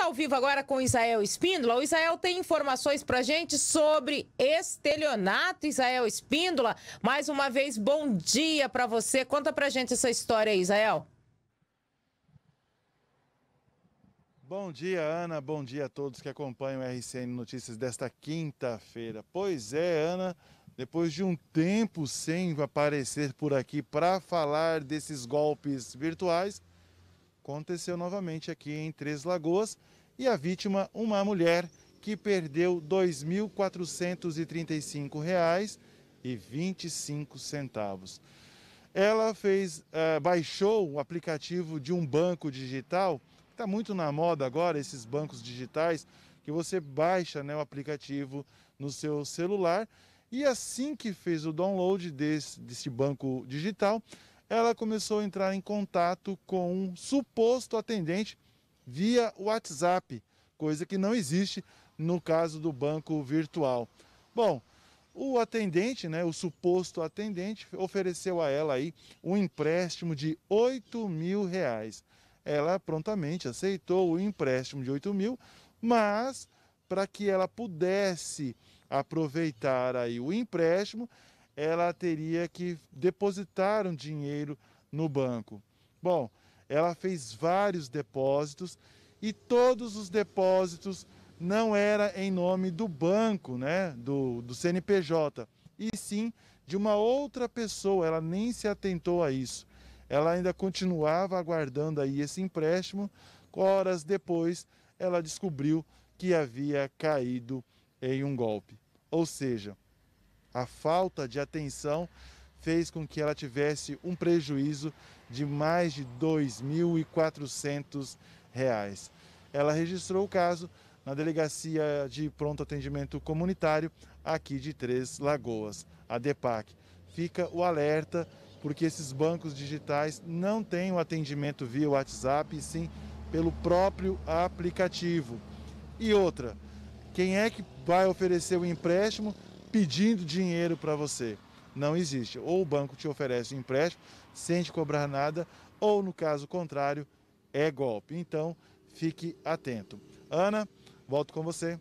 ao vivo agora com o Israel Espíndola. O Israel tem informações para gente sobre estelionato. Israel Espíndola, mais uma vez, bom dia para você. Conta para gente essa história aí, Israel. Bom dia, Ana. Bom dia a todos que acompanham o RCN Notícias desta quinta-feira. Pois é, Ana, depois de um tempo sem aparecer por aqui para falar desses golpes virtuais, aconteceu novamente aqui em Três Lagoas e a vítima, uma mulher que perdeu R$ 2.435,25. Ela fez, eh, baixou o aplicativo de um banco digital, está muito na moda agora esses bancos digitais, que você baixa né, o aplicativo no seu celular e assim que fez o download desse, desse banco digital, ela começou a entrar em contato com um suposto atendente via WhatsApp, coisa que não existe no caso do banco virtual. Bom, o atendente, né, o suposto atendente, ofereceu a ela aí um empréstimo de 8 mil reais. Ela prontamente aceitou o empréstimo de 8 mil, mas para que ela pudesse aproveitar aí o empréstimo, ela teria que depositar um dinheiro no banco. Bom, ela fez vários depósitos e todos os depósitos não era em nome do banco, né, do, do CNPJ, e sim de uma outra pessoa. Ela nem se atentou a isso. Ela ainda continuava aguardando aí esse empréstimo. Horas depois, ela descobriu que havia caído em um golpe. Ou seja, a falta de atenção fez com que ela tivesse um prejuízo de mais de R$ 2.400. Ela registrou o caso na Delegacia de Pronto Atendimento Comunitário aqui de Três Lagoas, a DEPAC. Fica o alerta porque esses bancos digitais não têm o atendimento via WhatsApp, e sim pelo próprio aplicativo. E outra, quem é que vai oferecer o empréstimo pedindo dinheiro para você. Não existe. Ou o banco te oferece um empréstimo sem te cobrar nada, ou no caso contrário, é golpe. Então, fique atento. Ana, volto com você.